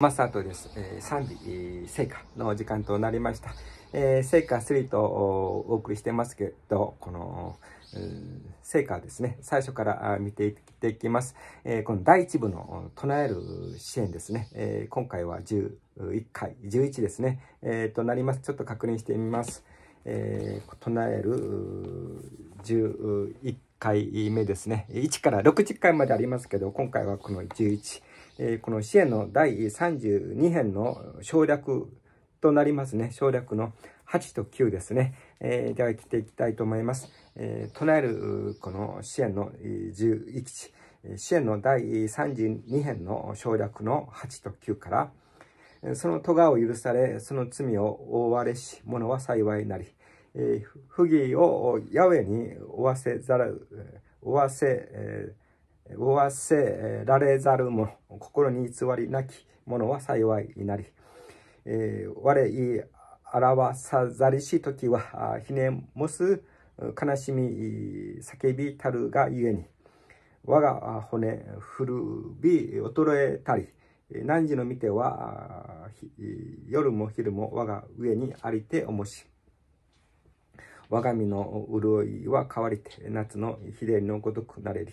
マスタートです。えー、賛美、聖火の時間となりました。えー、聖火3とお送りしてますけど、この、聖火ですね、最初から見ていっていきます。えー、この第1部の唱える支援ですね、えー、今回は11回、11ですね、えー、となります。ちょっと確認してみます。えー、唱える11回目ですね、1から60回までありますけど、今回はこの11。この支援の第32編の省略となりますね、省略の8と9ですね、えー、では切っていきたいと思います。えー、唱えるこの支援の11地、支援の第32編の省略の8と9から、その咎を許され、その罪を覆われし、者は幸いなり、えー、不義を八重に負わせざる、負わせ、えーごわせられざる者、心に偽りなき者は幸いなり。えー、我い表さざりし時は、ひねもす悲しみ、叫びたるがゆえに。我が骨、古び、衰えたり。何時の見ては、夜も昼も我が上にありておもし。我が身の潤いは変わりて、夏の日照りのごとくなれり。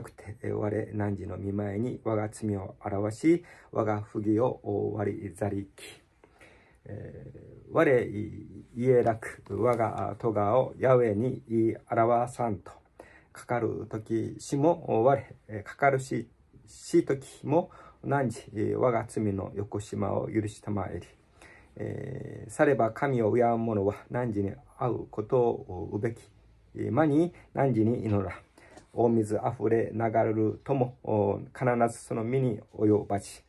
くて、我何時の見前に我が罪を表し、我が不義を割り去りき。えー、我家楽、我が戸川を八重に言い表さんと。かかる時しも我、かかるし、し時も何時、我が罪の横島を許したまえり。えー、されば神を敬う者は何時に会うことをうべき。間に何時に祈らん。大水あふれ流るとも必ずその身に及ばち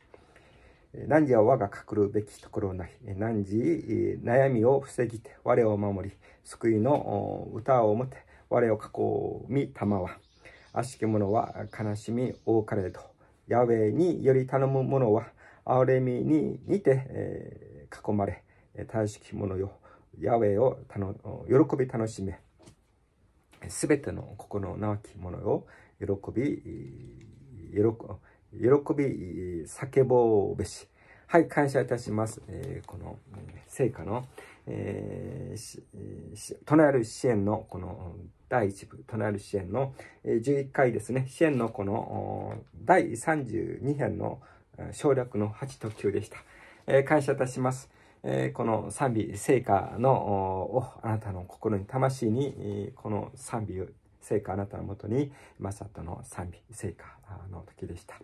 何時は我が隠るべきところない何時悩みを防ぎて我を守り救いの歌をもて我を囲みまわ悪しき者は悲しみ多かれとヤウェにより頼む者は憐れみに似て、囲まれ大しき者よヤウェを喜び楽しめすべての心のなきものを喜び、喜び、叫ぼうべし。はい、感謝いたします。えー、この成果の、えー、唱える支援のこの第1部、唱える支援のえ11回ですね、支援のこの第32編の省略の8と9でした。えー、感謝いたします。えこの賛美聖歌のをあなたの心に魂にこの賛美聖歌あなたのもとにマサトの賛美聖歌の時でした。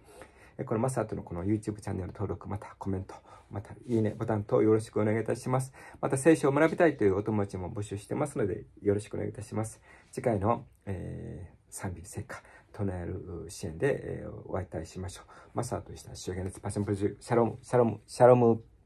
このマサトのこの YouTube チャンネル登録、またコメント、またいいねボタンとよろしくお願いいたします。また聖書を学びたいというお友達も募集してますのでよろしくお願いいたします。次回の、えー、賛美聖歌、唱える支援で、お会いいたしましょう。マサトでした。主演す。パシャンプジュシャロム、シャロム、シャロム。